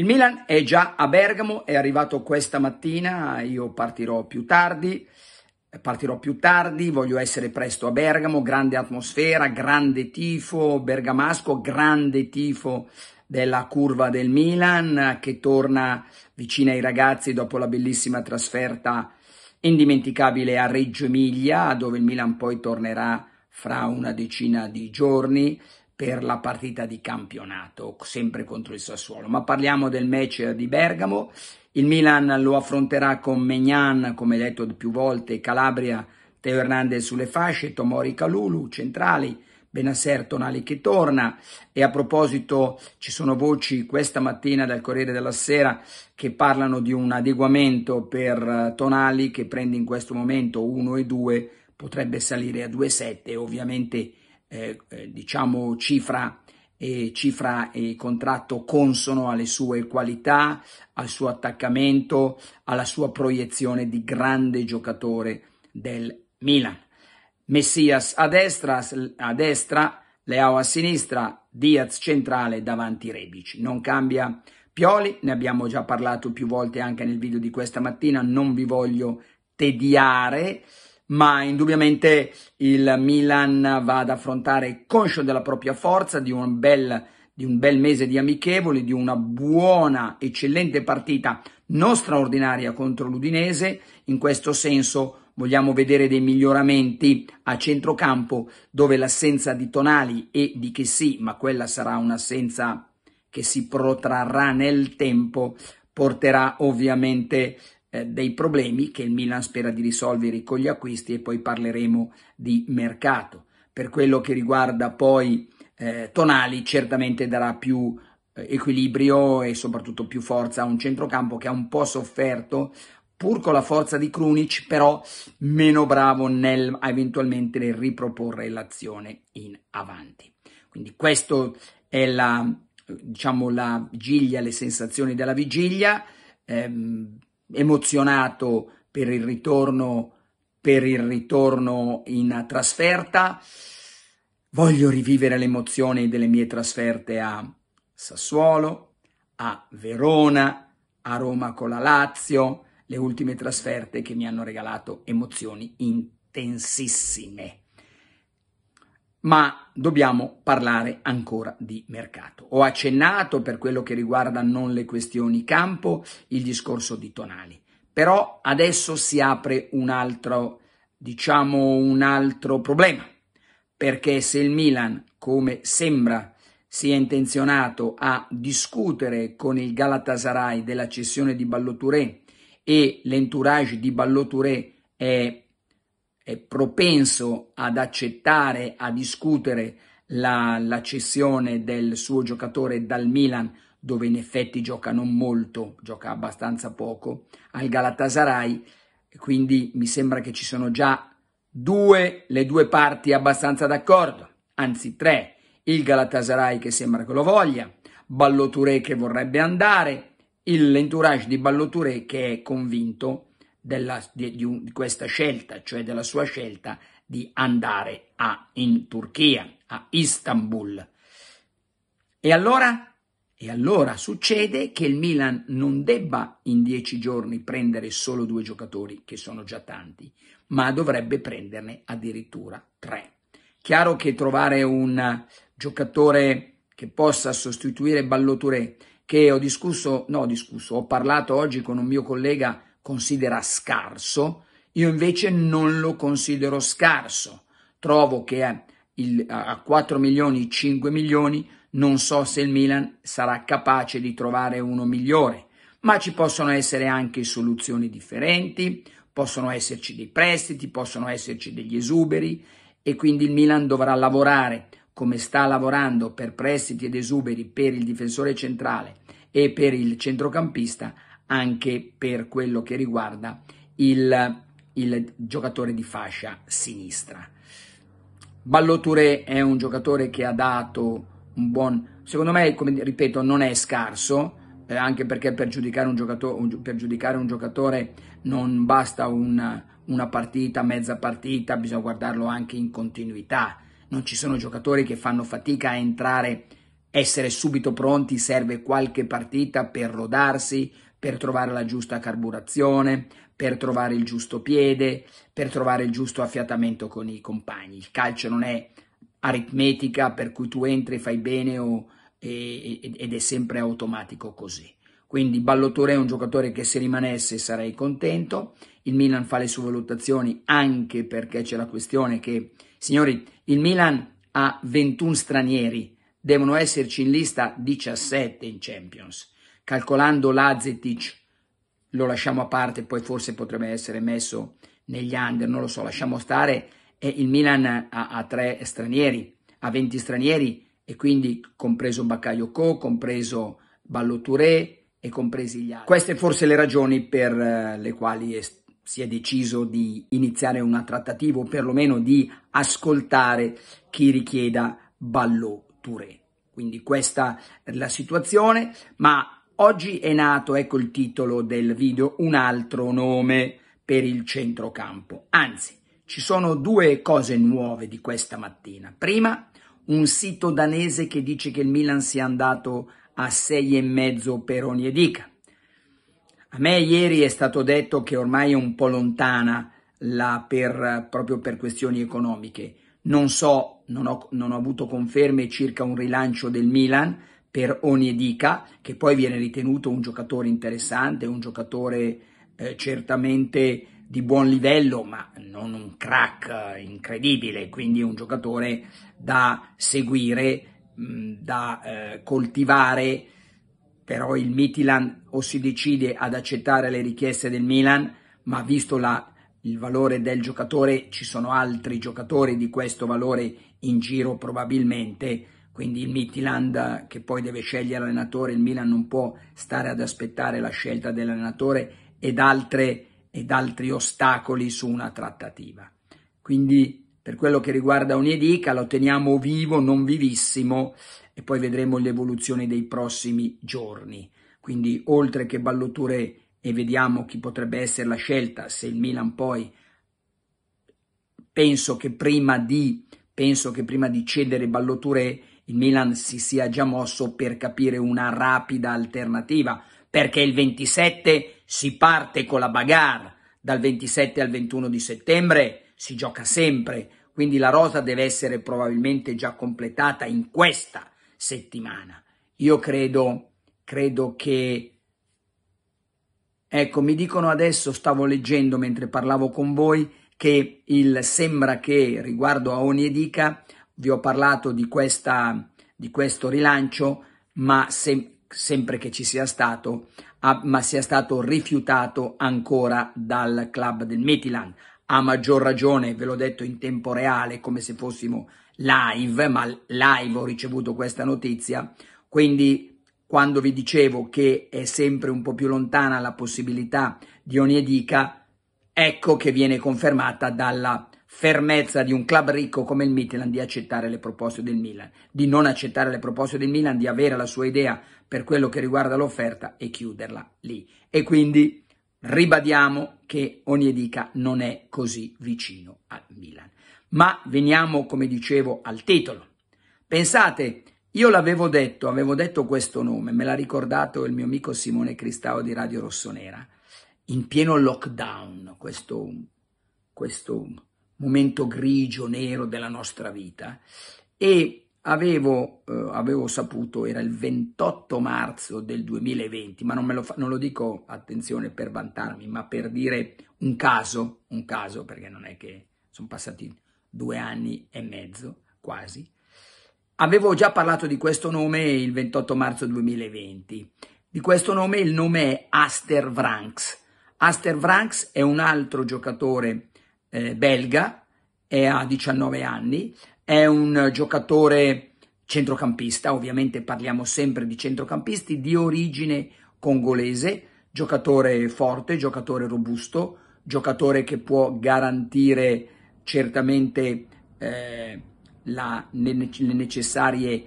Il Milan è già a Bergamo, è arrivato questa mattina, io partirò più tardi, partirò più tardi, voglio essere presto a Bergamo, grande atmosfera, grande tifo bergamasco, grande tifo della curva del Milan che torna vicino ai ragazzi dopo la bellissima trasferta indimenticabile a Reggio Emilia, dove il Milan poi tornerà fra una decina di giorni per la partita di campionato, sempre contro il Sassuolo. Ma parliamo del match di Bergamo. Il Milan lo affronterà con Megnan, come detto più volte, Calabria, Teo Hernandez sulle fasce, Tomori Calulu, centrali, Benasser Tonali che torna e a proposito ci sono voci questa mattina dal Corriere della Sera che parlano di un adeguamento per eh, Tonali che prende in questo momento 1 e 2 potrebbe salire a 2,7 ovviamente eh, eh, diciamo cifra e cifra e contratto consono alle sue qualità, al suo attaccamento, alla sua proiezione di grande giocatore del Milan. Messias a destra, a destra, Leao a sinistra, Diaz centrale davanti Rebic. Non cambia Pioli, ne abbiamo già parlato più volte anche nel video di questa mattina, non vi voglio tediare, ma indubbiamente il Milan va ad affrontare conscio della propria forza, di un bel, di un bel mese di amichevoli, di una buona, eccellente partita non straordinaria contro l'Udinese, in questo senso Vogliamo vedere dei miglioramenti a centrocampo dove l'assenza di Tonali e di che sì, ma quella sarà un'assenza che si protrarrà nel tempo, porterà ovviamente eh, dei problemi che il Milan spera di risolvere con gli acquisti e poi parleremo di mercato. Per quello che riguarda poi eh, Tonali, certamente darà più eh, equilibrio e soprattutto più forza a un centrocampo che ha un po' sofferto pur con la forza di Krunic, però meno bravo nel, eventualmente nel riproporre l'azione in avanti. Quindi questa è la, diciamo, la vigilia, le sensazioni della vigilia, ehm, emozionato per il ritorno, per il ritorno in trasferta. Voglio rivivere le emozioni delle mie trasferte a Sassuolo, a Verona, a Roma con la Lazio, le ultime trasferte che mi hanno regalato emozioni intensissime. Ma dobbiamo parlare ancora di mercato. Ho accennato per quello che riguarda non le questioni campo il discorso di Tonali, però adesso si apre un altro, diciamo, un altro problema, perché se il Milan, come sembra, si è intenzionato a discutere con il Galatasaray della cessione di Balloturé e l'entourage di Ballotouré è, è, propenso ad accettare, a discutere la, la cessione del suo giocatore dal Milan, dove in effetti gioca non molto, gioca abbastanza poco, al Galatasaray, quindi mi sembra che ci sono già due, le due parti abbastanza d'accordo, anzi tre, il Galatasaray che sembra che lo voglia, Balloturè che vorrebbe andare, l'entourage di Balloture che è convinto della, di, di, un, di, questa scelta, cioè della sua scelta di andare a, in Turchia, a Istanbul. E allora, e allora succede che il Milan non debba in dieci giorni prendere solo due giocatori, che sono già tanti, ma dovrebbe prenderne addirittura tre. Chiaro che trovare un giocatore che possa sostituire Balloture che ho discusso, no, ho discusso, ho parlato oggi con un mio collega considera scarso, io invece non lo considero scarso. Trovo che a, il, a 4 milioni, 5 milioni, non so se il Milan sarà capace di trovare uno migliore, ma ci possono essere anche soluzioni differenti, possono esserci dei prestiti, possono esserci degli esuberi e quindi il Milan dovrà lavorare come sta lavorando per prestiti ed esuberi per il difensore centrale e per il centrocampista, anche per quello che riguarda il, il giocatore di fascia sinistra. Balloture è un giocatore che ha dato un buon... Secondo me, come ripeto, non è scarso, eh, anche perché per giudicare un giocatore, un, per giudicare un giocatore non basta una, una partita, mezza partita, bisogna guardarlo anche in continuità non ci sono giocatori che fanno fatica a entrare, essere subito pronti, serve qualche partita per rodarsi, per trovare la giusta carburazione, per trovare il giusto piede, per trovare il giusto affiatamento con i compagni. Il calcio non è aritmetica per cui tu entri, e fai bene o, ed è sempre automatico così. Quindi Balloture è un giocatore che se rimanesse sarei contento. Il Milan fa le sue valutazioni anche perché c'è la questione che, signori, il Milan ha 21 stranieri, devono esserci in lista 17 in Champions. Calcolando Lazetic, lo lasciamo a parte, poi forse potrebbe essere messo negli under, non lo so, lasciamo stare. E il Milan ha, ha tre stranieri, ha 20 stranieri e quindi compreso Baccaio Co, compreso Balloture, e compresi gli altri. Queste forse le ragioni per eh, le quali è si è deciso di iniziare una trattativa o perlomeno di ascoltare chi richieda Ballo Touré. Quindi questa è la situazione, ma oggi è nato, ecco il titolo del video, un altro nome per il centrocampo. Anzi, ci sono due cose nuove di questa mattina. Prima, un sito danese che dice che il Milan sia andato a 6,5 per ogni edica. A me ieri è stato detto che ormai è un po' lontana la per, proprio per questioni economiche. Non so, non ho, non ho avuto conferme circa un rilancio del Milan per ogni che poi viene ritenuto un giocatore interessante, un giocatore eh, certamente di buon livello, ma non un crack eh, incredibile, quindi un giocatore da seguire da eh, coltivare, però il Mitilan o si decide ad accettare le richieste del Milan, ma visto la, il valore del giocatore ci sono altri giocatori di questo valore in giro probabilmente, quindi il Midland che poi deve scegliere l'allenatore, il Milan non può stare ad aspettare la scelta dell'allenatore ed, altre, ed altri ostacoli su una trattativa. Quindi per quello che riguarda Onedica, lo teniamo vivo, non vivissimo, e poi vedremo l'evoluzione dei prossimi giorni. Quindi oltre che Balloture e vediamo chi potrebbe essere la scelta, se il Milan poi penso che prima di, che prima di cedere Balloture il Milan si sia già mosso per capire una rapida alternativa, perché il 27 si parte con la bagarre, dal 27 al 21 di settembre si gioca sempre, quindi la rosa deve essere probabilmente già completata in questa settimana. Io credo, credo che... Ecco, mi dicono adesso, stavo leggendo mentre parlavo con voi, che il sembra che riguardo a Oniedica vi ho parlato di, questa, di questo rilancio, ma se, sempre che ci sia stato, a, ah, ma sia stato rifiutato ancora dal club del Metiland a maggior ragione, ve l'ho detto in tempo reale, come se fossimo live, ma live ho ricevuto questa notizia, quindi quando vi dicevo che è sempre un po' più lontana la possibilità di Oniedica, ecco che viene confermata dalla fermezza di un club ricco come il Midland di accettare le proposte del Milan, di non accettare le proposte del Milan, di avere la sua idea per quello che riguarda l'offerta e chiuderla lì. E quindi Ribadiamo che Oniedica non è così vicino a Milan. Ma veniamo, come dicevo, al titolo. Pensate, io l'avevo detto, avevo detto questo nome, me l'ha ricordato il mio amico Simone Cristao di Radio Rossonera, in pieno lockdown, questo, questo momento grigio, nero della nostra vita. E Avevo, eh, avevo, saputo, era il 28 marzo del 2020, ma non, lo, fa, non lo, dico, attenzione, per vantarmi, ma per dire un caso, un caso, perché non è che sono passati due anni e mezzo, quasi. Avevo già parlato di questo nome il 28 marzo 2020. Di questo nome il nome è Aster Vranks. Aster Vranks è un altro giocatore eh, belga, è a 19 anni, è un giocatore centrocampista, ovviamente parliamo sempre di centrocampisti, di origine congolese, giocatore forte, giocatore robusto, giocatore che può garantire certamente eh, la, le, le necessarie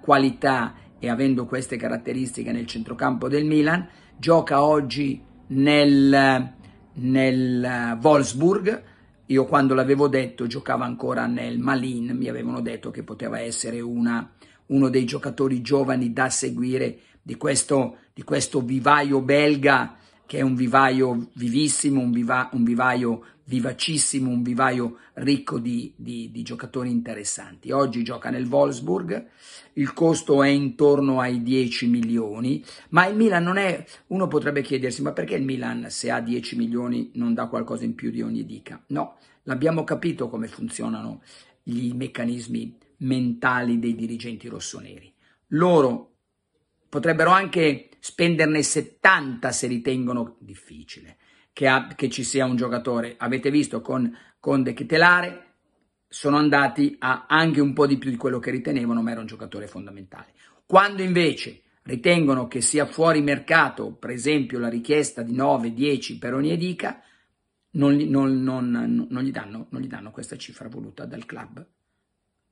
qualità e avendo queste caratteristiche nel centrocampo del Milan, gioca oggi nel, nel eh, Wolfsburg, io quando l'avevo detto giocava ancora nel Malin, mi avevano detto che poteva essere una, uno dei giocatori giovani da seguire di questo, di questo vivaio belga che è un vivaio vivissimo, un, viva, un vivaio vivacissimo, un vivaio ricco di, di, di, giocatori interessanti. Oggi gioca nel Wolfsburg, il costo è intorno ai 10 milioni, ma il Milan non è, uno potrebbe chiedersi, ma perché il Milan se ha 10 milioni non dà qualcosa in più di ogni dica? No, l'abbiamo capito come funzionano i meccanismi mentali dei dirigenti rossoneri. Loro potrebbero anche spenderne 70 se ritengono difficile che, ha, che ci sia un giocatore. Avete visto con, con De Chitelare, sono andati a anche un po' di più di quello che ritenevano, ma era un giocatore fondamentale. Quando invece ritengono che sia fuori mercato, per esempio, la richiesta di 9-10 per ogni edica, non, non, non, non, gli danno, questa cifra voluta dal club,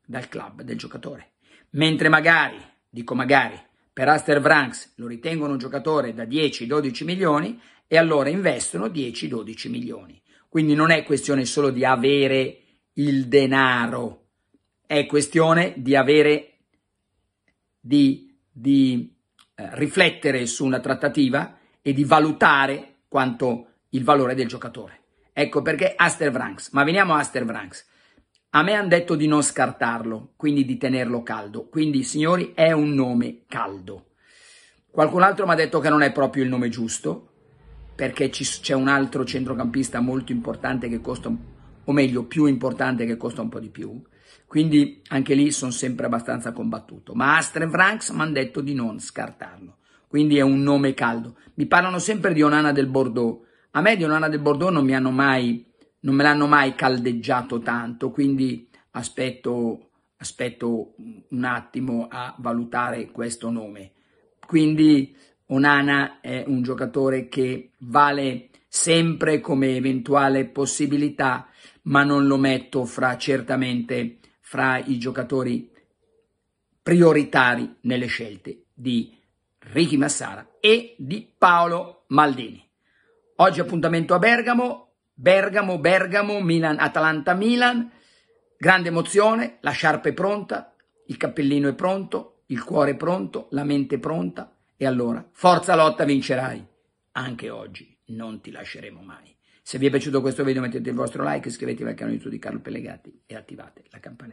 dal club del giocatore. Mentre magari, dico magari, per Aster Franks lo ritengono un giocatore da 10-12 milioni e allora investono 10-12 milioni. Quindi non è questione solo di avere il denaro, è questione di avere, di, di eh, riflettere su una trattativa e di valutare quanto il valore del giocatore. Ecco perché Aster Franks. Ma veniamo a Aster Franks. A me hanno detto di non scartarlo, quindi di tenerlo caldo. Quindi, signori, è un nome caldo. Qualcun altro mi ha detto che non è proprio il nome giusto, perché c'è un altro centrocampista molto importante che costa, o meglio, più importante che costa un po' di più. Quindi anche lì sono sempre abbastanza combattuto. Ma Astren Franks mi hanno detto di non scartarlo. Quindi è un nome caldo. Mi parlano sempre di Onana del Bordeaux. A me di Onana del Bordeaux non mi hanno mai non me l'hanno mai caldeggiato tanto, quindi aspetto, aspetto un attimo a valutare questo nome. Quindi Onana è un giocatore che vale sempre come eventuale possibilità, ma non lo metto fra certamente fra i giocatori prioritari nelle scelte di Ricky Massara e di Paolo Maldini. Oggi appuntamento a Bergamo, Bergamo, Bergamo, Milan, Atalanta, Milan, grande emozione, la sciarpa è pronta, il cappellino è pronto, il cuore è pronto, la mente è pronta e allora forza lotta vincerai. Anche oggi non ti lasceremo mai. Se vi è piaciuto questo video mettete il vostro like, iscrivetevi al canale YouTube di Carlo Pellegatti e attivate la campanella.